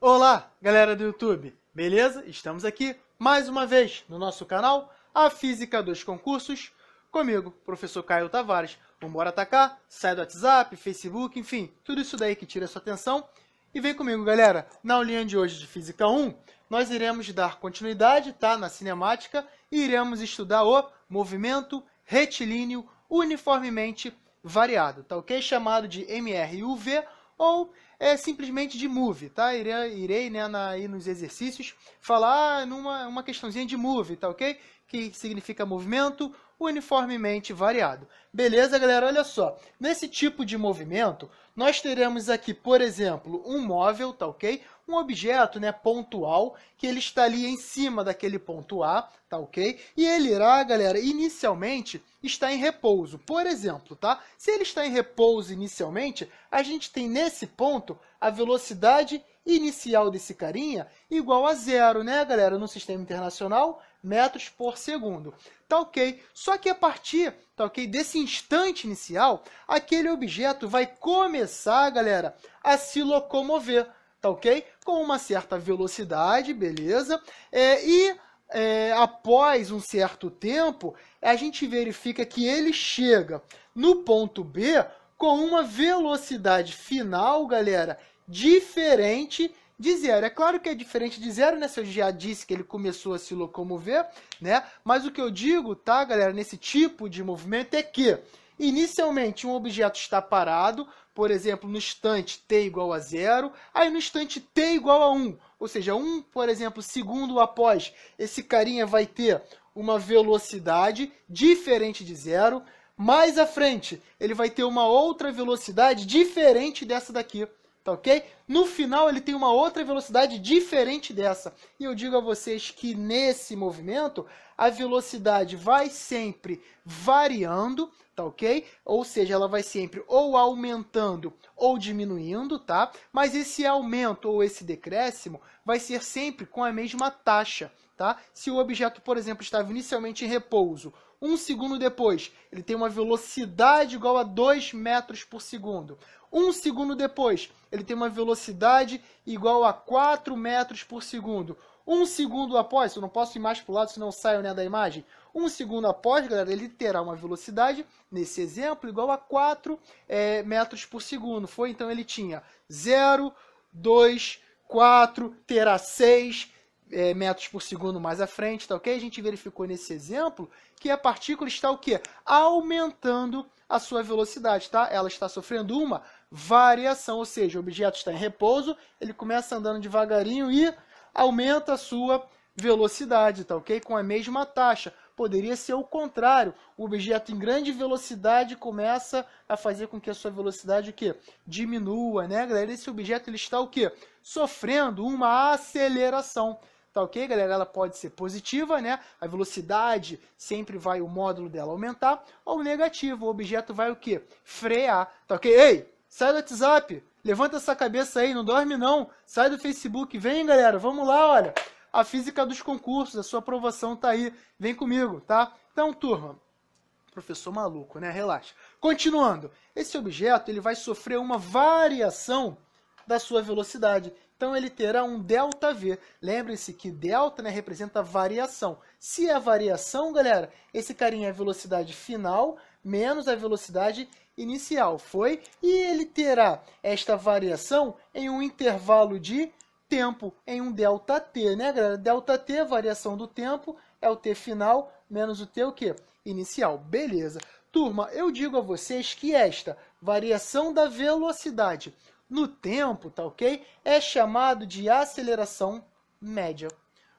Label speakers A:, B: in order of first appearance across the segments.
A: Olá, galera do YouTube, beleza? Estamos aqui mais uma vez no nosso canal A Física dos Concursos. Comigo, professor Caio Tavares. Vamos bora atacar? Sai do WhatsApp, Facebook, enfim, tudo isso daí que tira sua atenção. E vem comigo, galera. Na aulinha de hoje de Física 1, nós iremos dar continuidade tá, na cinemática iremos estudar o movimento retilíneo uniformemente variado, tá ok? Chamado de MRUV ou é, simplesmente de move, tá? Irei, irei né, na, aí nos exercícios falar ah, numa uma questãozinha de move, tá ok? que significa movimento uniformemente variado. Beleza, galera? Olha só. Nesse tipo de movimento, nós teremos aqui, por exemplo, um móvel, tá ok? Um objeto né, pontual, que ele está ali em cima daquele ponto A, tá ok? E ele irá, galera, inicialmente estar em repouso. Por exemplo, tá? Se ele está em repouso inicialmente, a gente tem nesse ponto a velocidade inicial desse carinha igual a zero, né, galera? No sistema internacional, metros por segundo. Tá ok. Só que a partir tá ok, desse instante inicial, aquele objeto vai começar, galera, a se locomover. Tá ok? Com uma certa velocidade, beleza? É, e é, após um certo tempo, a gente verifica que ele chega no ponto B com uma velocidade final, galera, diferente de zero. É claro que é diferente de zero, né? Se eu já disse que ele começou a se locomover, né? Mas o que eu digo, tá, galera, nesse tipo de movimento é que inicialmente um objeto está parado, por exemplo, no instante t igual a zero, aí no instante t igual a 1, um, ou seja, um, por exemplo, segundo após, esse carinha vai ter uma velocidade diferente de zero. Mais à frente, ele vai ter uma outra velocidade diferente dessa daqui tá ok? No final ele tem uma outra velocidade diferente dessa. E eu digo a vocês que nesse movimento a velocidade vai sempre variando, tá ok? Ou seja, ela vai sempre ou aumentando ou diminuindo, tá? Mas esse aumento ou esse decréscimo vai ser sempre com a mesma taxa, tá? Se o objeto, por exemplo, estava inicialmente em repouso um segundo depois, ele tem uma velocidade igual a 2 metros por segundo. Um segundo depois, ele tem uma velocidade igual a 4 metros por segundo. Um segundo após, eu não posso ir mais para o lado, senão eu saio né, da imagem. Um segundo após, galera, ele terá uma velocidade, nesse exemplo, igual a 4 é, metros por segundo. Foi então ele tinha 0, 2, 4, terá 6, é, metros por segundo mais à frente, tá ok? A gente verificou nesse exemplo que a partícula está o quê? Aumentando a sua velocidade, tá? Ela está sofrendo uma variação, ou seja, o objeto está em repouso, ele começa andando devagarinho e aumenta a sua velocidade, tá ok? Com a mesma taxa. Poderia ser o contrário. O objeto em grande velocidade começa a fazer com que a sua velocidade o quê? diminua, né, galera? Esse objeto ele está o quê? Sofrendo uma aceleração tá ok, galera? Ela pode ser positiva, né? A velocidade sempre vai o módulo dela aumentar, ou negativo, o objeto vai o quê? Frear, tá ok? Ei, sai do WhatsApp, levanta essa cabeça aí, não dorme não, sai do Facebook, vem galera, vamos lá, olha. A física dos concursos, a sua aprovação tá aí, vem comigo, tá? Então, turma, professor maluco, né? Relaxa. Continuando, esse objeto ele vai sofrer uma variação da sua velocidade. Então ele terá um ΔV. Lembre-se que delta né, representa variação. Se é variação, galera, esse carinha é a velocidade final menos a velocidade inicial, foi? E ele terá esta variação em um intervalo de tempo, em um delta t, né, galera? Delta t, variação do tempo, é o t final menos o t o quê? Inicial. Beleza. Turma, eu digo a vocês que esta variação da velocidade no tempo, tá ok? É chamado de aceleração média.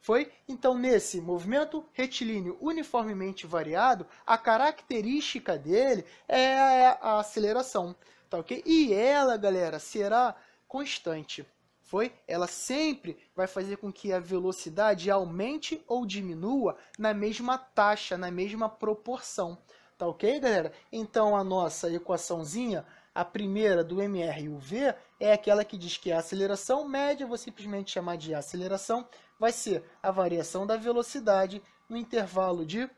A: Foi? Então, nesse movimento retilíneo uniformemente variado, a característica dele é, é a aceleração, tá ok? E ela, galera, será constante, foi? Ela sempre vai fazer com que a velocidade aumente ou diminua na mesma taxa, na mesma proporção, tá ok, galera? Então, a nossa equaçãozinha a primeira do MRUV é aquela que diz que a aceleração média, vou simplesmente chamar de aceleração, vai ser a variação da velocidade no intervalo de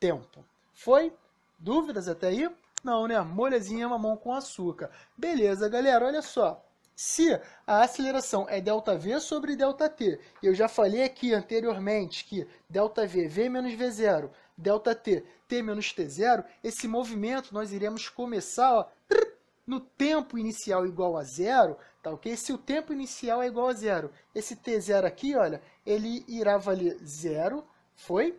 A: tempo. Foi? Dúvidas até aí? Não, né? Molhazinha mamão com açúcar. Beleza, galera, olha só. Se a aceleração é ΔV sobre ΔT, eu já falei aqui anteriormente que ΔV V menos V0, ΔT, T menos T0, esse movimento nós iremos começar ó, no tempo inicial igual a zero, tá ok? Se o tempo inicial é igual a zero, esse t0 aqui, olha, ele irá valer zero, foi?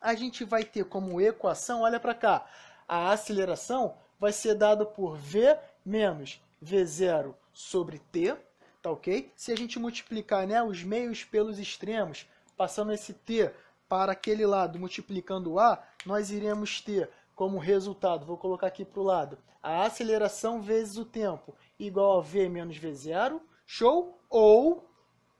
A: A gente vai ter como equação, olha para cá, a aceleração vai ser dada por v menos v0 sobre t, tá ok? Se a gente multiplicar né, os meios pelos extremos, passando esse t para aquele lado, multiplicando a, nós iremos ter como resultado, vou colocar aqui para o lado, a aceleração vezes o tempo igual a v menos v0, show? Ou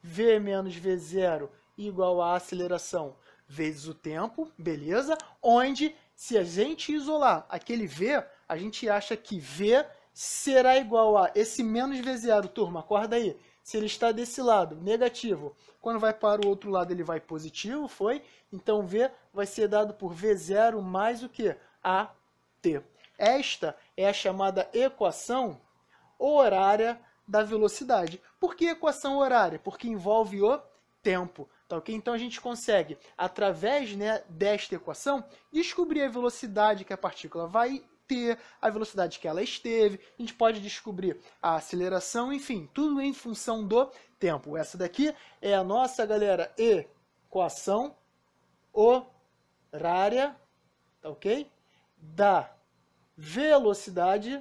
A: v menos v0 igual a aceleração vezes o tempo, beleza? Onde, se a gente isolar aquele v, a gente acha que v será igual a esse menos v0, turma, acorda aí. Se ele está desse lado, negativo, quando vai para o outro lado ele vai positivo, foi? Então v vai ser dado por v0 mais o quê? AT. Esta é a chamada equação horária da velocidade. Por que equação horária? Porque envolve o tempo. Tá, ok? Então a gente consegue, através né, desta equação, descobrir a velocidade que a partícula vai ter, a velocidade que ela esteve, a gente pode descobrir a aceleração, enfim, tudo em função do tempo. Essa daqui é a nossa, galera, equação horária, tá ok? da velocidade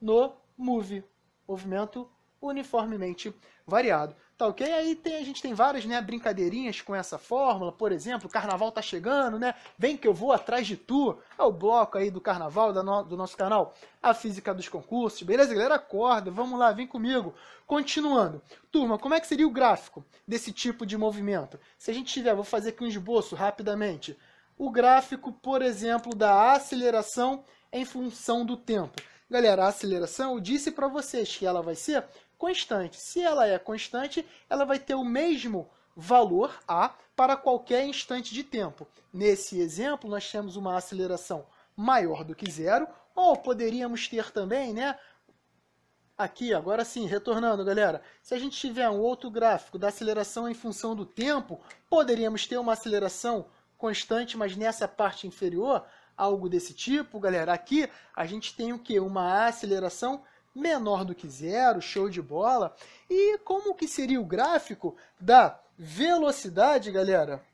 A: no move, movimento uniformemente variado. Tá ok? Aí tem, a gente tem várias né, brincadeirinhas com essa fórmula, por exemplo, o carnaval tá chegando, né? Vem que eu vou atrás de tu. É o bloco aí do carnaval no, do nosso canal, a física dos concursos. Beleza, galera? Acorda, vamos lá, vem comigo. Continuando. Turma, como é que seria o gráfico desse tipo de movimento? Se a gente tiver, vou fazer aqui um esboço rapidamente o gráfico, por exemplo, da aceleração em função do tempo. Galera, a aceleração, eu disse para vocês que ela vai ser constante. Se ela é constante, ela vai ter o mesmo valor A para qualquer instante de tempo. Nesse exemplo, nós temos uma aceleração maior do que zero, ou poderíamos ter também, né? Aqui, agora sim, retornando, galera. Se a gente tiver um outro gráfico da aceleração em função do tempo, poderíamos ter uma aceleração constante, mas nessa parte inferior, algo desse tipo, galera. Aqui a gente tem o que? Uma aceleração menor do que zero, show de bola. E como que seria o gráfico da velocidade, galera?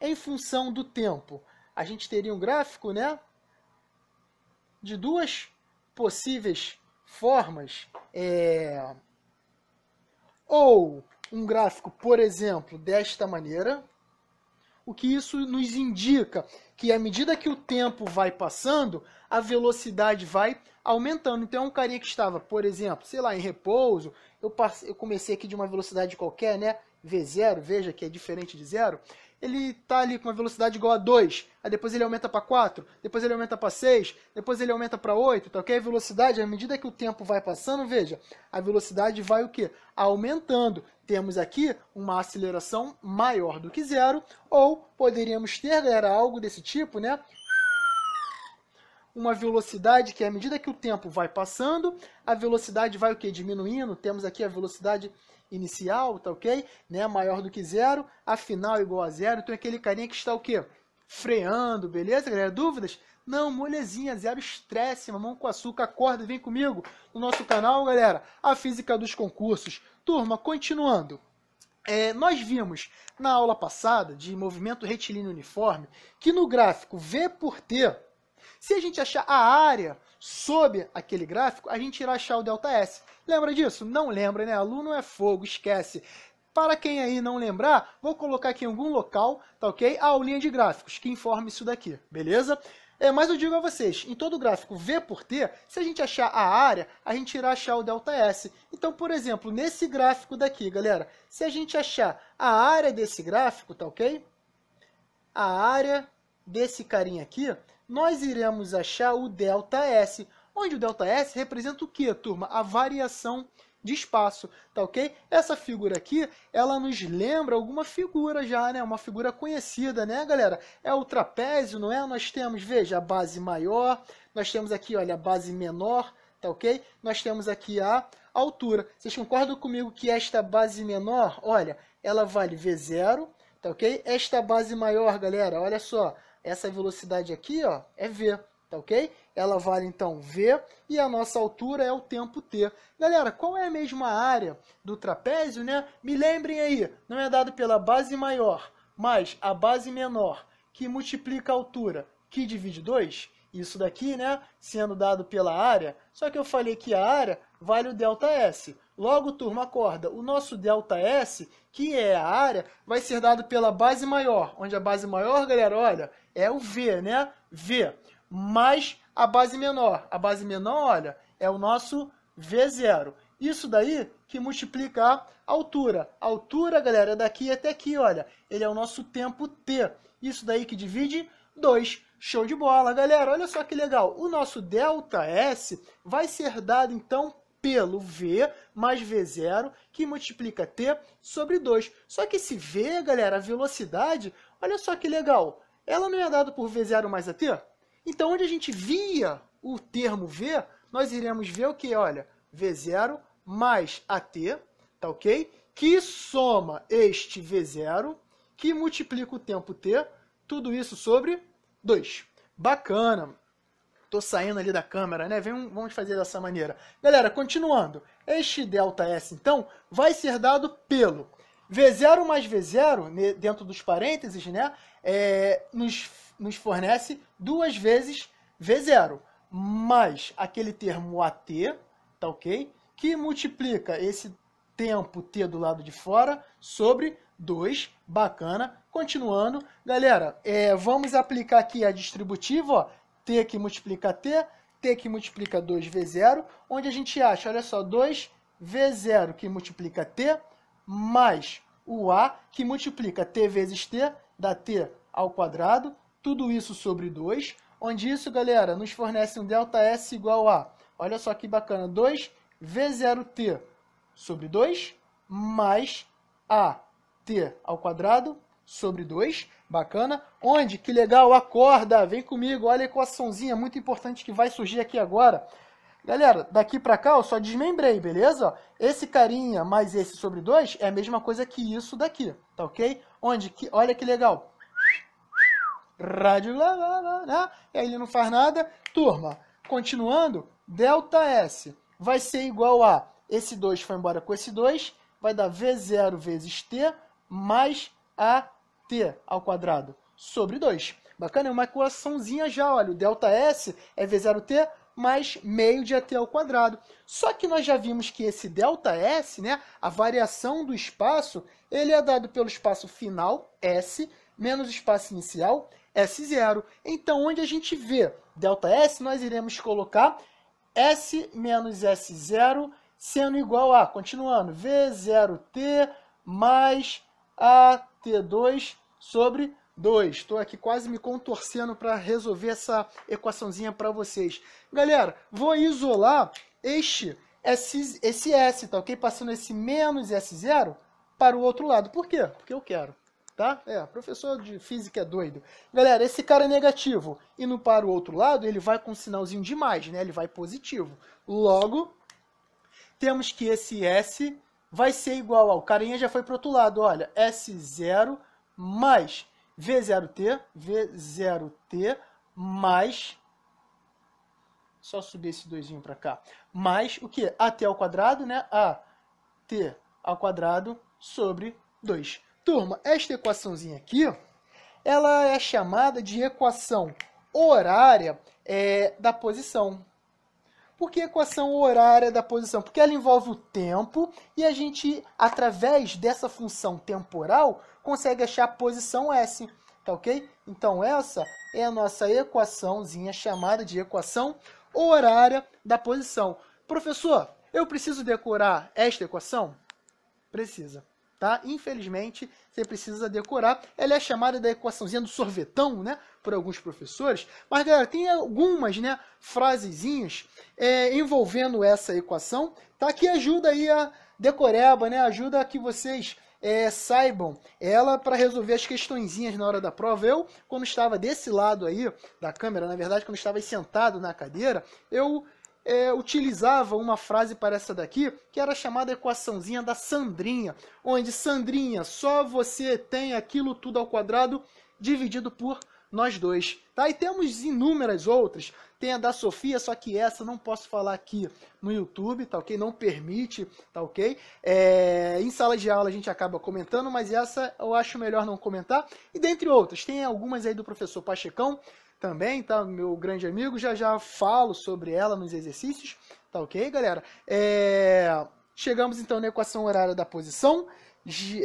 A: Em função do tempo. A gente teria um gráfico, né? De duas possíveis formas. É... Ou um gráfico, por exemplo, desta maneira, o que isso nos indica? Que à medida que o tempo vai passando, a velocidade vai aumentando. Então, um carinha que estava, por exemplo, sei lá, em repouso, eu, passei, eu comecei aqui de uma velocidade qualquer, né? V0, veja que é diferente de zero, ele está ali com uma velocidade igual a 2, aí depois ele aumenta para 4, depois ele aumenta para 6, depois ele aumenta para 8, tá ok? A velocidade, à medida que o tempo vai passando, veja, a velocidade vai o quê? Aumentando. Temos aqui uma aceleração maior do que zero, ou poderíamos ter, galera, algo desse tipo, né? Uma velocidade que, à medida que o tempo vai passando, a velocidade vai o quê? Diminuindo. Temos aqui a velocidade inicial, tá ok? Né? Maior do que zero, a final é igual a zero. Então é aquele carinha que está o quê? Freando, beleza, galera? Dúvidas? Não, molezinha, zero estresse, mamão com açúcar, acorda, vem comigo no nosso canal, galera. A física dos concursos. Turma, continuando. É, nós vimos na aula passada de movimento retilíneo uniforme que no gráfico V por T se a gente achar a área sob aquele gráfico, a gente irá achar o delta S. Lembra disso? Não lembra, né? Aluno é fogo, esquece. Para quem aí não lembrar, vou colocar aqui em algum local, tá ok? A linha de gráficos, que informe isso daqui, beleza? É, mas eu digo a vocês, em todo gráfico V por T, se a gente achar a área, a gente irá achar o delta S. Então, por exemplo, nesse gráfico daqui, galera, se a gente achar a área desse gráfico, tá ok? A área desse carinha aqui, nós iremos achar o ΔS, onde o ΔS representa o que, turma? A variação de espaço, tá ok? Essa figura aqui, ela nos lembra alguma figura já, né? Uma figura conhecida, né, galera? É o trapézio, não é? Nós temos, veja, a base maior, nós temos aqui, olha, a base menor, tá ok? Nós temos aqui a altura. Vocês concordam comigo que esta base menor, olha, ela vale V0, tá ok? Esta base maior, galera, olha só, essa velocidade aqui ó, é V, tá ok? Ela vale então V e a nossa altura é o tempo T. Galera, qual é a mesma área do trapézio, né? Me lembrem aí, não é dado pela base maior mais a base menor, que multiplica a altura, que divide 2, isso daqui, né, sendo dado pela área, só que eu falei que a área vale o delta S. Logo, turma, acorda, o nosso delta S, que é a área, vai ser dado pela base maior, onde a base maior, galera, olha, é o V, né? V. Mais a base menor. A base menor, olha, é o nosso V0. Isso daí que multiplica a altura. A altura, galera, é daqui até aqui, olha. Ele é o nosso tempo T. Isso daí que divide 2. Show de bola, galera. Olha só que legal. O nosso delta S vai ser dado, então, pelo V mais V0, que multiplica T sobre 2. Só que esse V, galera, a velocidade, olha só que legal ela não é dada por V0 mais AT? Então, onde a gente via o termo V, nós iremos ver o que? Olha, V0 mais AT, tá ok? Que soma este V0, que multiplica o tempo T, tudo isso sobre 2. Bacana! Tô saindo ali da câmera, né? Vem, vamos fazer dessa maneira. Galera, continuando. Este delta S, então, vai ser dado pelo V0 mais V0, né, dentro dos parênteses, né, é, nos, nos fornece duas vezes V0, mais aquele termo AT, tá ok? Que multiplica esse tempo T do lado de fora sobre 2, bacana. Continuando, galera, é, vamos aplicar aqui a distributiva, ó, T que multiplica T, T que multiplica 2 V0, onde a gente acha, olha só, 2 V0 que multiplica T, mais o A, que multiplica T vezes T, dá T ao quadrado, tudo isso sobre 2, onde isso, galera, nos fornece um ΔS igual a, olha só que bacana, 2 V0T sobre 2 mais AT ao quadrado sobre 2, bacana. Onde, que legal, acorda, vem comigo, olha a equaçãozinha muito importante que vai surgir aqui agora. Galera, daqui pra cá eu só desmembrei, beleza? Esse carinha mais esse sobre 2 é a mesma coisa que isso daqui, tá ok? Onde que, olha que legal. Rádio, lá, lá, lá, lá, e aí ele não faz nada. Turma, continuando, delta S vai ser igual a esse 2 foi embora com esse 2, vai dar V0 vezes T mais AT ao quadrado sobre 2. Bacana, é uma equaçãozinha já, olha, o delta S é V0T mais meio de AT ao quadrado. Só que nós já vimos que esse delta S, né, a variação do espaço, ele é dado pelo espaço final S menos o espaço inicial S0. Então, onde a gente vê delta S, nós iremos colocar S menos S0 sendo igual a, continuando, V0T mais AT2 sobre 2. Estou aqui quase me contorcendo para resolver essa equaçãozinha para vocês. Galera, vou isolar este esse, esse S, tá ok? Passando esse menos S0 para o outro lado. Por quê? Porque eu quero, tá? É, professor de física é doido. Galera, esse cara é negativo. Indo para o outro lado, ele vai com um sinalzinho de mais, né? Ele vai positivo. Logo, temos que esse S vai ser igual ao... Carinha já foi para o outro lado, olha. S0 mais V0T, V0T mais, só subir esse doisinho para cá, mais o que? AT ao quadrado, né? AT ao quadrado sobre 2. Turma, esta equaçãozinha aqui, ela é chamada de equação horária é, da posição. Por que equação horária da posição? Porque ela envolve o tempo e a gente, através dessa função temporal, consegue achar a posição S. Tá ok? Então, essa é a nossa equaçãozinha chamada de equação horária da posição. Professor, eu preciso decorar esta equação? Precisa tá? Infelizmente, você precisa decorar. Ela é chamada da equaçãozinha do sorvetão, né? Por alguns professores. Mas, galera, tem algumas, né? Frasezinhas é, envolvendo essa equação, tá? Que ajuda aí a decoreba, né? Ajuda a que vocês é, saibam ela para resolver as questõezinhas na hora da prova. Eu, quando estava desse lado aí da câmera, na verdade, quando estava sentado na cadeira, eu é, utilizava uma frase para essa daqui, que era chamada equaçãozinha da Sandrinha, onde Sandrinha, só você tem aquilo tudo ao quadrado dividido por nós dois. Tá? E temos inúmeras outras. Tem a da Sofia, só que essa não posso falar aqui no YouTube, tá ok? Não permite, tá ok? É, em sala de aula a gente acaba comentando, mas essa eu acho melhor não comentar. E dentre outras, tem algumas aí do professor Pachecão, também, tá? Meu grande amigo, já já falo sobre ela nos exercícios, tá ok, galera? É... Chegamos então na equação horária da posição,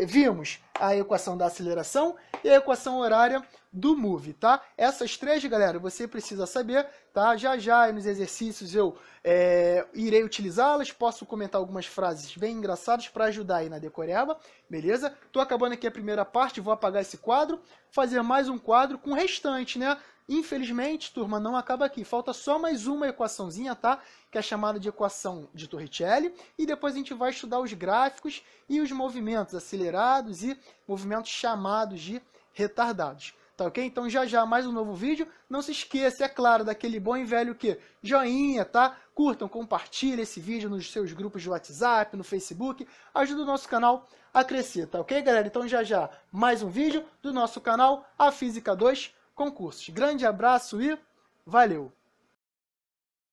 A: vimos a equação da aceleração e a equação horária do move, tá? Essas três, galera, você precisa saber, tá? Já já nos exercícios eu é, irei utilizá-las, posso comentar algumas frases bem engraçadas para ajudar aí na decoreba, beleza? Tô acabando aqui a primeira parte, vou apagar esse quadro, fazer mais um quadro com o restante, né? Infelizmente, turma, não acaba aqui. Falta só mais uma equaçãozinha, tá? Que é chamada de equação de Torricelli. E depois a gente vai estudar os gráficos e os movimentos acelerados e movimentos chamados de retardados. Tá ok? Então já já mais um novo vídeo. Não se esqueça, é claro, daquele bom e velho que joinha, tá? Curtam, compartilhem esse vídeo nos seus grupos de WhatsApp, no Facebook. Ajuda o nosso canal a crescer, tá ok, galera? Então já já mais um vídeo do nosso canal A Física 2 concursos. Grande abraço e valeu!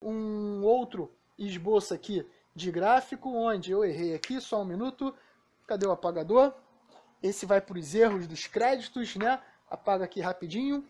A: Um outro esboço aqui de gráfico, onde eu errei aqui, só um minuto. Cadê o apagador? Esse vai para os erros dos créditos, né? Apaga aqui rapidinho.